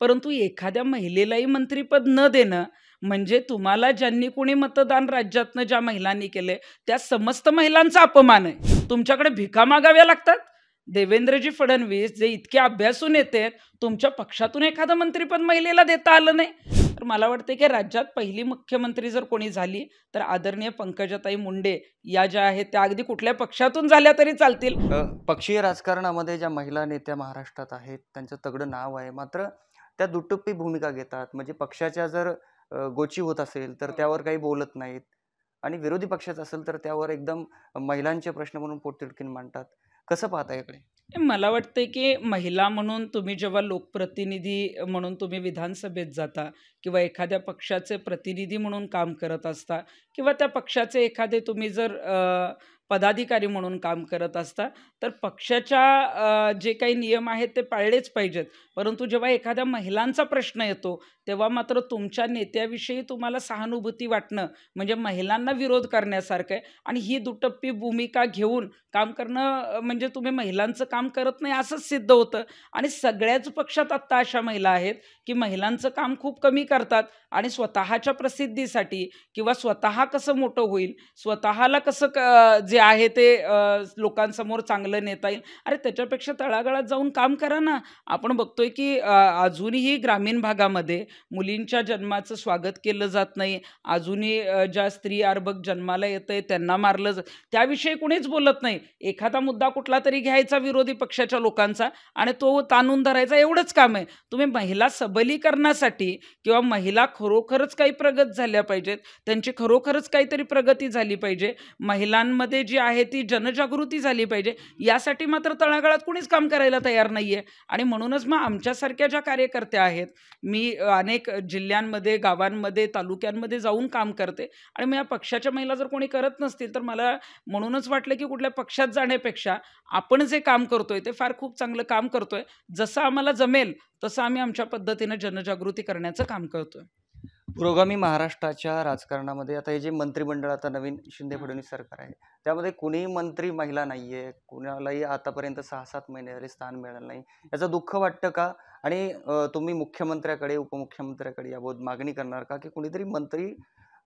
परंतु एखाद्या महिलेलाही मंत्रीपद न देणं म्हणजे तुम्हाला ज्यांनी कुणी मतदान राज्यातनं ज्या महिलांनी केले त्या समस्त महिलांचा अपमान आहे तुमच्याकडे भिका मागाव्या लागतात देवेंद्रजी फडणवीस जे इतके अभ्यासून येते तुमच्या पक्षातून एखादं मंत्रीपद महिलेला देता आलं नाही तर मला वाटते की राज्यात पहिली मुख्यमंत्री जर कोणी झाली तर आदरणीय पंकजाताई मुंडे या ज्या आहेत त्या अगदी कुठल्या पक्षातून झाल्या तरी चालतील पक्षीय राजकारणामध्ये ज्या महिला नेत्या महाराष्ट्रात आहेत त्यांचं तगडं नाव आहे मात्र त्या दुटप्पी भूमिका घेतात म्हणजे पक्षाच्या जर गोची होत असेल तर हो. त्यावर काही बोलत नाहीत आणि विरोधी पक्षाचं असेल तर त्यावर एकदम महिलांचे प्रश्न म्हणून पोटतिडकीन मांडतात कसं पाहता याकडे मला वाटतंय की महिला म्हणून तुम्ही जेव्हा लोकप्रतिनिधी म्हणून तुम्ही विधानसभेत जाता किंवा एखाद्या पक्षाचे प्रतिनिधी म्हणून काम करत असता किंवा त्या पक्षाचे एखादे तुम्ही जर पदाधिकारी म्हणून काम करत असता तर पक्षाच्या जे काही नियम आहेत ते पाळलेच पाहिजेत परंतु जेव्हा एखाद्या महिलांचा प्रश्न येतो तेव्हा मात्र तुमच्या नेत्याविषयी तुम्हाला सहानुभूती वाटणं म्हणजे महिलांना विरोध करण्यासारखं आहे आणि ही दुटप्पी भूमिका घेऊन काम करणं म्हणजे तुम्ही महिलांचं काम करत नाही असंच सिद्ध होतं आणि सगळ्याच पक्षात आत्ता अशा महिला आहेत की महिलांचं काम खूप कमी करतात आणि स्वतःच्या प्रसिद्धीसाठी किंवा स्वतः कसं मोठं होईल स्वतःला कसं जे आहे ते लोकांसमोर चांगलं नेता येईल अरे त्याच्यापेक्षा तळागाळात जाऊन काम करा ना आपण बघतोय की अजूनही ग्रामीण भागामध्ये मुलींच्या जन्माचं स्वागत केलं जात नाही अजूनही ज्या स्त्री अर्भक जन्माला येत आहे त्यांना मारलं जात त्याविषयी कुणीच बोलत नाही एखादा मुद्दा कुठला तरी घ्यायचा विरोधी पक्षाच्या लोकांचा आणि तो ताणून धरायचा एवढंच काम आहे तुम्ही महिला सबलीकरणासाठी किंवा महिला खरोखरच काही प्रगत झाल्या पाहिजेत त्यांची खरोखरच काहीतरी प्रगती झाली पाहिजे महिलांमध्ये जी आहे ती जनजागृती झाली पाहिजे यासाठी मात्र तळागाळात कुणीच काम करायला तयार नाही आहे आणि म्हणूनच मग आमच्यासारख्या ज्या कार्यकर्त्या आहेत मी अनेक जिल्ह्यांमध्ये गावांमध्ये तालुक्यांमध्ये जाऊन काम करते आणि मग या पक्षाच्या महिला जर कोणी करत नसतील तर मला म्हणूनच वाटलं की कुठल्या पक्षात जाण्यापेक्षा आपण जे काम करतोय ते फार खूप चांगलं काम करतोय जसं आम्हाला जमेल तसं आम्ही आमच्या पद्धतीनं जनजागृती करण्याचं काम करतोय पुरोगामी महाराष्ट्राच्या राजकारणामध्ये आता हे जे मंत्रिमंडळ आता नवीन शिंदे फडणवीस सरकार आहे त्यामध्ये कुणीही मंत्री महिला नाही आहे कुणालाही आतापर्यंत सहा सात महिने तरी स्थान मिळालं नाही याचं दुःख वाटतं का आणि तुम्ही मुख्यमंत्र्याकडे उपमुख्यमंत्र्याकडे याबाबत मागणी करणार का की कुणीतरी मंत्री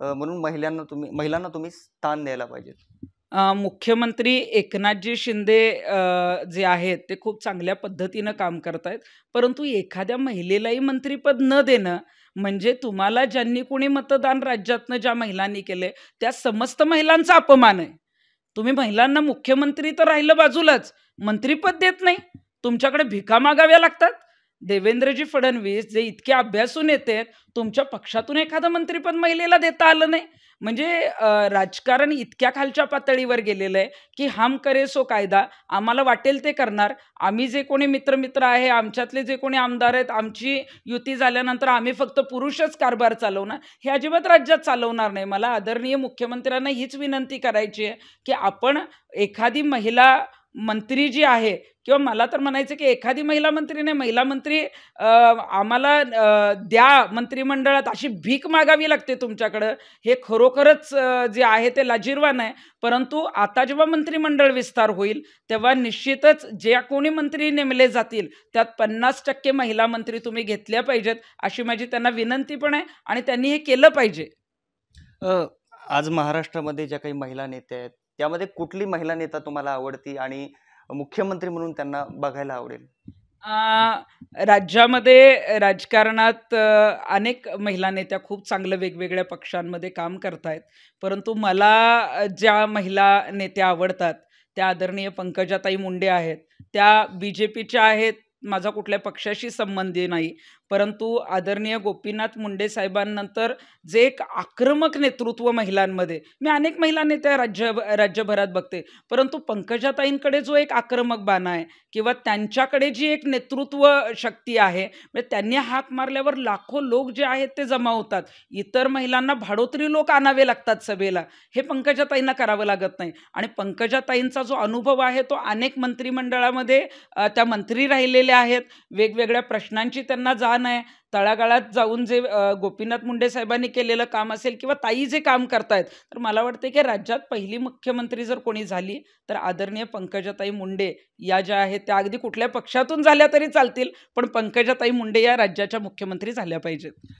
म्हणून महिलांना तुम्ही महिलांना तुम्ही स्थान द्यायला पाहिजे मुख्यमंत्री एकनाथजी शिंदे जे आहेत ते खूप चांगल्या पद्धतीनं काम करत आहेत परंतु एखाद्या महिलेलाही मंत्रीपद न देणं म्हणजे तुम्हाला ज्यांनी कुणी मतदान राज्यातनं ज्या महिलांनी केले त्या समस्त महिलांचा अपमान आहे तुम्ही महिलांना मुख्यमंत्री तर राहिलं बाजूलाच मंत्रीपद देत नाही तुमच्याकडे भिका मागाव्या लागतात देवेंद्रजी फडणवीस जे इतके अभ्यासून येते तुमच्या पक्षातून एखादं मंत्रीपद महिलेला देता आलं नाही म्हणजे राजकारण इतक्या खालच्या पातळीवर गेलेलं आहे की हम करे सो कायदा आम्हाला वाटेल ते करणार आम्ही जे कोणी मित्रमित्र आहे आमच्यातले जे कोणी आमदार आहेत आमची युती झाल्यानंतर आम्ही फक्त पुरुषच कारभार चालवणार हे अजिबात राज्यात चालवणार नाही मला आदरणीय मुख्यमंत्र्यांना हीच विनंती करायची आहे की आपण एखादी महिला मंत्री जी आहे किंवा मला तर म्हणायचं की एखादी महिला मंत्री नाही महिला मंत्री आम्हाला द्या मंत्रिमंडळात अशी भीक मागावी लागते तुमच्याकडं हे खरोखरच जे आहे ते लाजिरवान आहे परंतु आता जेव्हा मंत्रिमंडळ विस्तार होईल तेव्हा निश्चितच ज्या कोणी मंत्री नेमले जातील त्यात पन्नास टक्के महिला मंत्री तुम्ही घेतल्या पाहिजेत अशी माझी त्यांना विनंती पण आहे आणि त्यांनी हे केलं पाहिजे आज महाराष्ट्रामध्ये ज्या काही महिला नेत्या आहेत त्यामध्ये कुठली महिला नेता तुम्हाला आवडती आणि मुख्यमंत्री म्हणून त्यांना बघायला आवडेल राज्यामध्ये राजकारणात अनेक महिला नेत्या खूप चांगल्या वेगवेगळ्या पक्षांमध्ये काम आहेत परंतु मला ज्या महिला नेत्या आवडतात त्या आदरणीय पंकजाताई मुंडे आहेत त्या बी जे पीच्या आहेत माझा कुठल्या पक्षाशी संबंधी नाही परंतु आदरणीय गोपीनाथ मुंडे साहेबांनंतर जे एक आक्रमक नेतृत्व महिलांमध्ये मी अनेक महिला नेत्या राज्य राज्यभरात बघते परंतु पंकजाताईंकडे जो एक आक्रमक बाणा आहे किंवा त्यांच्याकडे जी एक नेतृत्व शक्ती आहे म्हणजे त्यांनी हात मारल्यावर लाखो लोक जे आहेत ते जमा होतात इतर महिलांना भाडोत्री लोक आणावे लागतात सभेला हे पंकजाताईंना करावं लागत नाही आणि पंकजाताईंचा जो अनुभव आहे तो अनेक मंत्रिमंडळामध्ये त्या मंत्री राहिलेल्या आहेत वेगवेगळ्या प्रश्नांची त्यांना जा तळागाळात जाऊन जे गोपीनाथ मुंडे साहेबांनी केलेलं काम असेल किंवा ताई जे काम करतायत तर मला वाटते की राज्यात पहिली मुख्यमंत्री जर कोणी झाली तर आदरणीय पंकजाताई मुंडे या ज्या आहेत त्या अगदी कुठल्या पक्षातून झाल्या तरी चालतील पण पंकजाताई मुंडे या राज्याच्या मुख्यमंत्री झाल्या पाहिजेत